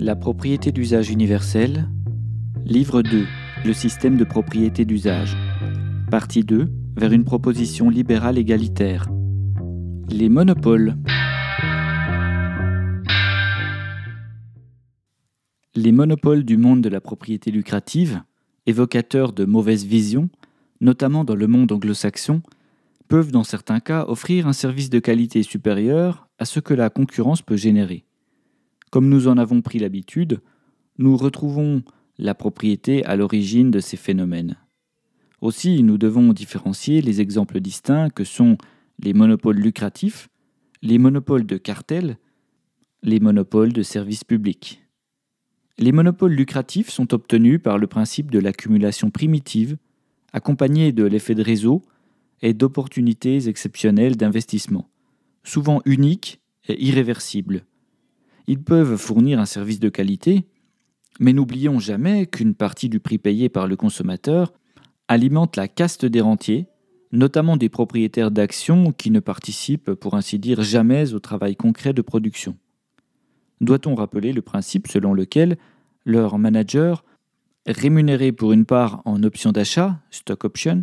La propriété d'usage universel. Livre 2. Le système de propriété d'usage. Partie 2. Vers une proposition libérale égalitaire. Les monopoles. Les monopoles du monde de la propriété lucrative, évocateurs de mauvaises visions, notamment dans le monde anglo-saxon, peuvent dans certains cas offrir un service de qualité supérieur à ce que la concurrence peut générer. Comme nous en avons pris l'habitude, nous retrouvons la propriété à l'origine de ces phénomènes. Aussi, nous devons différencier les exemples distincts que sont les monopoles lucratifs, les monopoles de cartel, les monopoles de services publics. Les monopoles lucratifs sont obtenus par le principe de l'accumulation primitive, accompagnée de l'effet de réseau et d'opportunités exceptionnelles d'investissement, souvent uniques et irréversibles ils peuvent fournir un service de qualité, mais n'oublions jamais qu'une partie du prix payé par le consommateur alimente la caste des rentiers, notamment des propriétaires d'actions qui ne participent pour ainsi dire jamais au travail concret de production. Doit-on rappeler le principe selon lequel leur managers, rémunérés pour une part en option d'achat, stock option,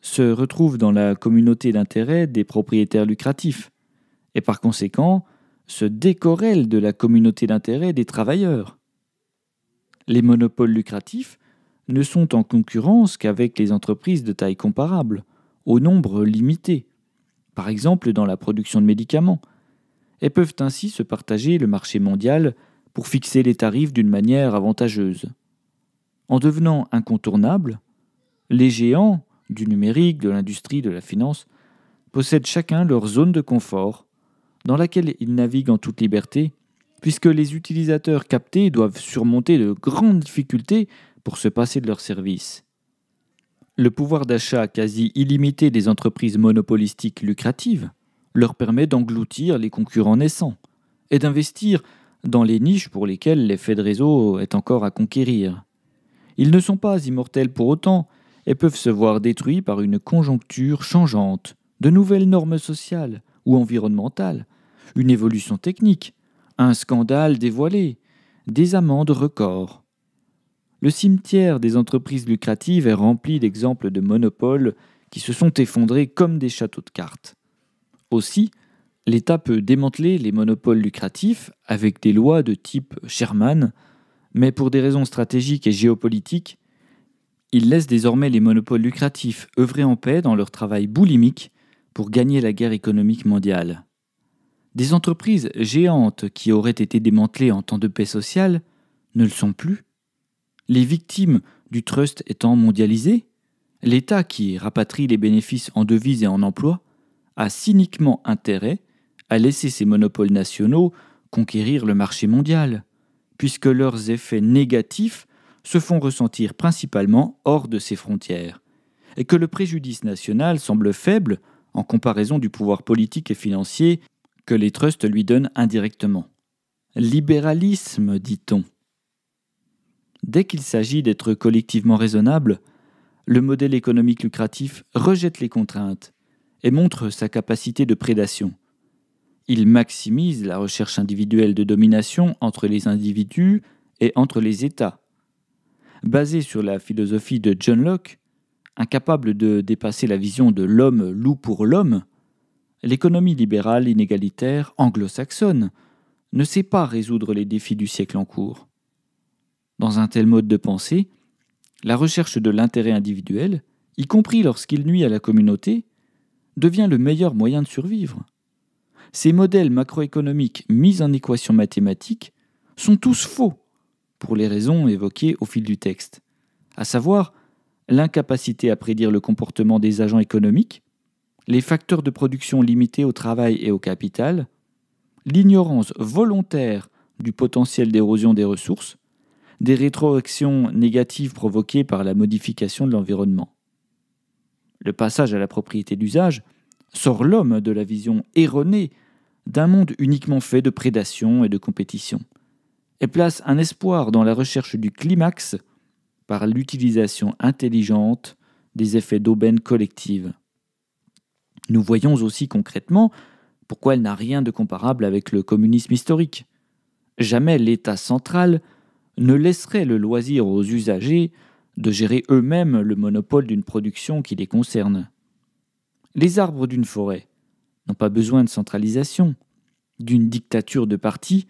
se retrouve dans la communauté d'intérêt des propriétaires lucratifs, et par conséquent se décorèlent de la communauté d'intérêt des travailleurs. Les monopoles lucratifs ne sont en concurrence qu'avec les entreprises de taille comparable, au nombre limité, par exemple dans la production de médicaments, et peuvent ainsi se partager le marché mondial pour fixer les tarifs d'une manière avantageuse. En devenant incontournables, les géants du numérique, de l'industrie, de la finance possèdent chacun leur zone de confort dans laquelle ils naviguent en toute liberté, puisque les utilisateurs captés doivent surmonter de grandes difficultés pour se passer de leurs services. Le pouvoir d'achat quasi illimité des entreprises monopolistiques lucratives leur permet d'engloutir les concurrents naissants et d'investir dans les niches pour lesquelles l'effet de réseau est encore à conquérir. Ils ne sont pas immortels pour autant et peuvent se voir détruits par une conjoncture changeante, de nouvelles normes sociales ou environnementales, une évolution technique, un scandale dévoilé, des amendes records. Le cimetière des entreprises lucratives est rempli d'exemples de monopoles qui se sont effondrés comme des châteaux de cartes. Aussi, l'État peut démanteler les monopoles lucratifs avec des lois de type Sherman, mais pour des raisons stratégiques et géopolitiques, il laisse désormais les monopoles lucratifs œuvrer en paix dans leur travail boulimique pour gagner la guerre économique mondiale. Des entreprises géantes qui auraient été démantelées en temps de paix sociale ne le sont plus. Les victimes du trust étant mondialisées, l'État qui rapatrie les bénéfices en devises et en emplois a cyniquement intérêt à laisser ces monopoles nationaux conquérir le marché mondial, puisque leurs effets négatifs se font ressentir principalement hors de ses frontières, et que le préjudice national semble faible en comparaison du pouvoir politique et financier que les trusts lui donnent indirectement. Libéralisme, dit-on. Dès qu'il s'agit d'être collectivement raisonnable, le modèle économique lucratif rejette les contraintes et montre sa capacité de prédation. Il maximise la recherche individuelle de domination entre les individus et entre les États. Basé sur la philosophie de John Locke, incapable de dépasser la vision de l'homme loup pour l'homme, l'économie libérale inégalitaire anglo-saxonne ne sait pas résoudre les défis du siècle en cours. Dans un tel mode de pensée, la recherche de l'intérêt individuel, y compris lorsqu'il nuit à la communauté, devient le meilleur moyen de survivre. Ces modèles macroéconomiques mis en équation mathématique sont tous faux, pour les raisons évoquées au fil du texte, à savoir l'incapacité à prédire le comportement des agents économiques, les facteurs de production limités au travail et au capital, l'ignorance volontaire du potentiel d'érosion des ressources, des rétroactions négatives provoquées par la modification de l'environnement. Le passage à la propriété d'usage sort l'homme de la vision erronée d'un monde uniquement fait de prédation et de compétition, et place un espoir dans la recherche du climax par l'utilisation intelligente des effets d'aubaine collective. Nous voyons aussi concrètement pourquoi elle n'a rien de comparable avec le communisme historique. Jamais l'État central ne laisserait le loisir aux usagers de gérer eux-mêmes le monopole d'une production qui les concerne. Les arbres d'une forêt n'ont pas besoin de centralisation, d'une dictature de parti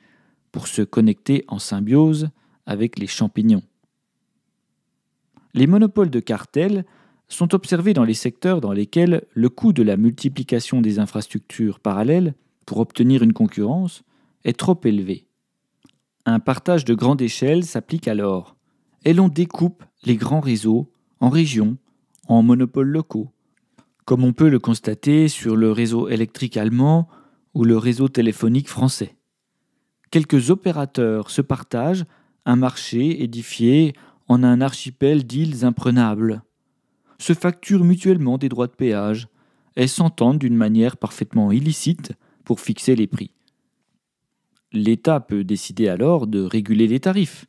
pour se connecter en symbiose avec les champignons. Les monopoles de cartel sont observés dans les secteurs dans lesquels le coût de la multiplication des infrastructures parallèles pour obtenir une concurrence est trop élevé. Un partage de grande échelle s'applique alors, et l'on découpe les grands réseaux en régions, en monopoles locaux, comme on peut le constater sur le réseau électrique allemand ou le réseau téléphonique français. Quelques opérateurs se partagent un marché édifié en un archipel d'îles imprenables se facturent mutuellement des droits de péage et s'entendent d'une manière parfaitement illicite pour fixer les prix. L'État peut décider alors de réguler les tarifs,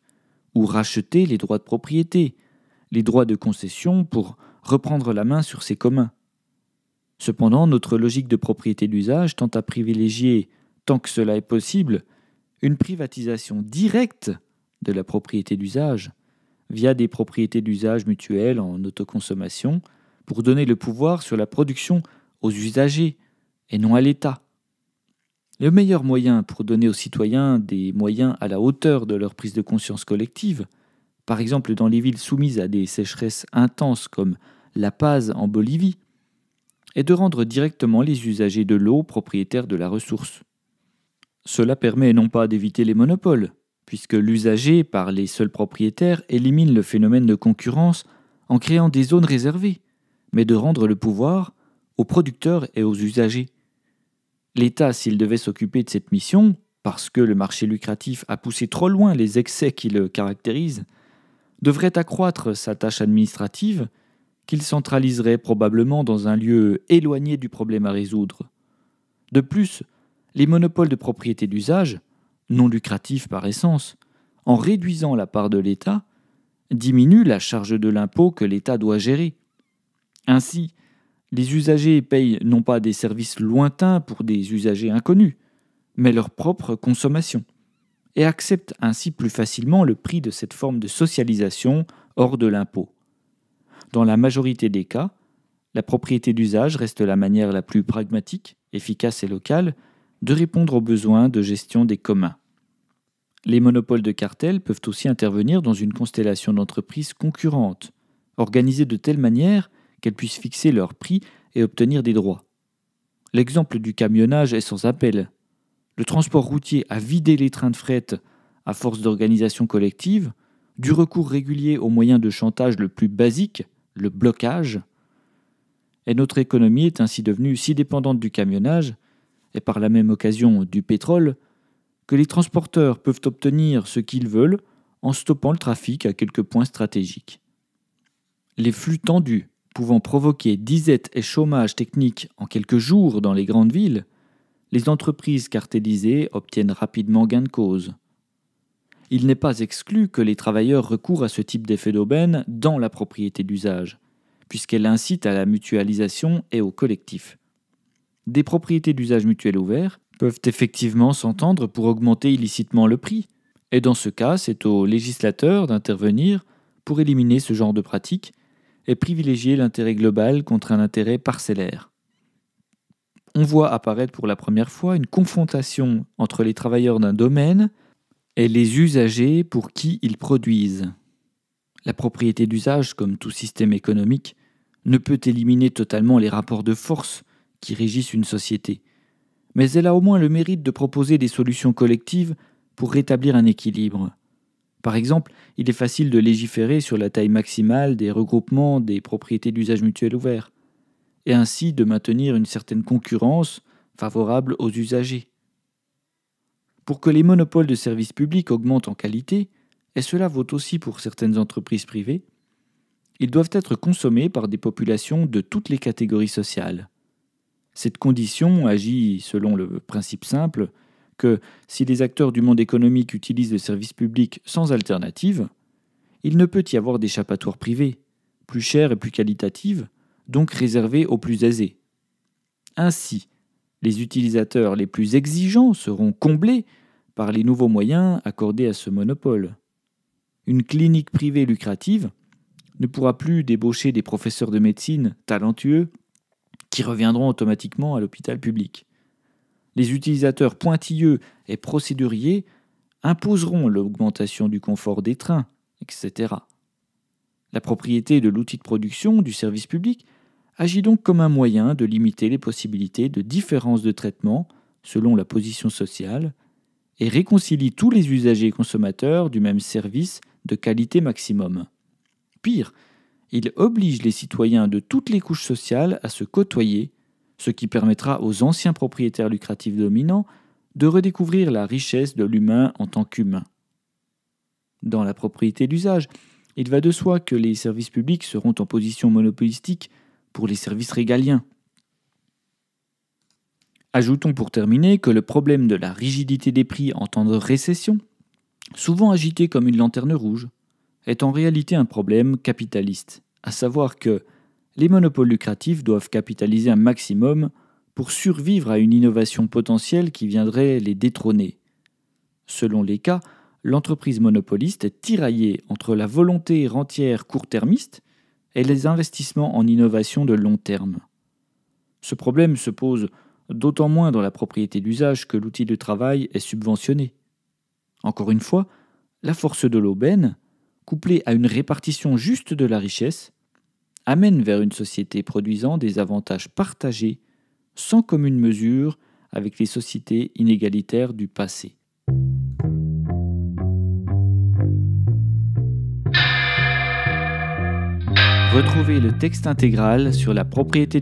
ou racheter les droits de propriété, les droits de concession pour reprendre la main sur ces communs. Cependant, notre logique de propriété d'usage tend à privilégier, tant que cela est possible, une privatisation directe de la propriété d'usage, via des propriétés d'usage mutuel en autoconsommation, pour donner le pouvoir sur la production aux usagers et non à l'État. Le meilleur moyen pour donner aux citoyens des moyens à la hauteur de leur prise de conscience collective, par exemple dans les villes soumises à des sécheresses intenses comme La Paz en Bolivie, est de rendre directement les usagers de l'eau propriétaires de la ressource. Cela permet non pas d'éviter les monopoles, puisque l'usager, par les seuls propriétaires, élimine le phénomène de concurrence en créant des zones réservées, mais de rendre le pouvoir aux producteurs et aux usagers. L'État, s'il devait s'occuper de cette mission, parce que le marché lucratif a poussé trop loin les excès qui le caractérisent, devrait accroître sa tâche administrative, qu'il centraliserait probablement dans un lieu éloigné du problème à résoudre. De plus, les monopoles de propriété d'usage, non lucratif par essence, en réduisant la part de l'État, diminue la charge de l'impôt que l'État doit gérer. Ainsi, les usagers payent non pas des services lointains pour des usagers inconnus, mais leur propre consommation, et acceptent ainsi plus facilement le prix de cette forme de socialisation hors de l'impôt. Dans la majorité des cas, la propriété d'usage reste la manière la plus pragmatique, efficace et locale de répondre aux besoins de gestion des communs. Les monopoles de cartel peuvent aussi intervenir dans une constellation d'entreprises concurrentes, organisées de telle manière qu'elles puissent fixer leurs prix et obtenir des droits. L'exemple du camionnage est sans appel. Le transport routier a vidé les trains de fret à force d'organisation collective, du recours régulier au moyen de chantage le plus basique, le blocage, et notre économie est ainsi devenue si dépendante du camionnage et par la même occasion du pétrole, que les transporteurs peuvent obtenir ce qu'ils veulent en stoppant le trafic à quelques points stratégiques. Les flux tendus pouvant provoquer disette et chômage technique en quelques jours dans les grandes villes, les entreprises cartélisées obtiennent rapidement gain de cause. Il n'est pas exclu que les travailleurs recourent à ce type d'effet d'aubaine dans la propriété d'usage, puisqu'elle incite à la mutualisation et au collectif des propriétés d'usage mutuel ouvert peuvent effectivement s'entendre pour augmenter illicitement le prix. Et dans ce cas, c'est au législateur d'intervenir pour éliminer ce genre de pratique et privilégier l'intérêt global contre un intérêt parcellaire. On voit apparaître pour la première fois une confrontation entre les travailleurs d'un domaine et les usagers pour qui ils produisent. La propriété d'usage, comme tout système économique, ne peut éliminer totalement les rapports de force qui régissent une société, mais elle a au moins le mérite de proposer des solutions collectives pour rétablir un équilibre. Par exemple, il est facile de légiférer sur la taille maximale des regroupements des propriétés d'usage mutuel ouvert, et ainsi de maintenir une certaine concurrence favorable aux usagers. Pour que les monopoles de services publics augmentent en qualité, et cela vaut aussi pour certaines entreprises privées, ils doivent être consommés par des populations de toutes les catégories sociales. Cette condition agit selon le principe simple que si les acteurs du monde économique utilisent le service public sans alternative, il ne peut y avoir d'échappatoire privé, plus cher et plus qualitative, donc réservé aux plus aisés. Ainsi, les utilisateurs les plus exigeants seront comblés par les nouveaux moyens accordés à ce monopole. Une clinique privée lucrative ne pourra plus débaucher des professeurs de médecine talentueux reviendront automatiquement à l'hôpital public. Les utilisateurs pointilleux et procéduriers imposeront l'augmentation du confort des trains, etc. La propriété de l'outil de production du service public agit donc comme un moyen de limiter les possibilités de différence de traitement selon la position sociale et réconcilie tous les usagers et consommateurs du même service de qualité maximum. Pire, il oblige les citoyens de toutes les couches sociales à se côtoyer, ce qui permettra aux anciens propriétaires lucratifs dominants de redécouvrir la richesse de l'humain en tant qu'humain. Dans la propriété d'usage, il va de soi que les services publics seront en position monopolistique pour les services régaliens. Ajoutons pour terminer que le problème de la rigidité des prix en temps de récession, souvent agité comme une lanterne rouge, est en réalité un problème capitaliste à savoir que les monopoles lucratifs doivent capitaliser un maximum pour survivre à une innovation potentielle qui viendrait les détrôner. Selon les cas, l'entreprise monopoliste est tiraillée entre la volonté rentière court-termiste et les investissements en innovation de long terme. Ce problème se pose d'autant moins dans la propriété d'usage que l'outil de travail est subventionné. Encore une fois, la force de l'aubaine, couplée à une répartition juste de la richesse, amène vers une société produisant des avantages partagés sans commune mesure avec les sociétés inégalitaires du passé. Retrouvez le texte intégral sur la propriété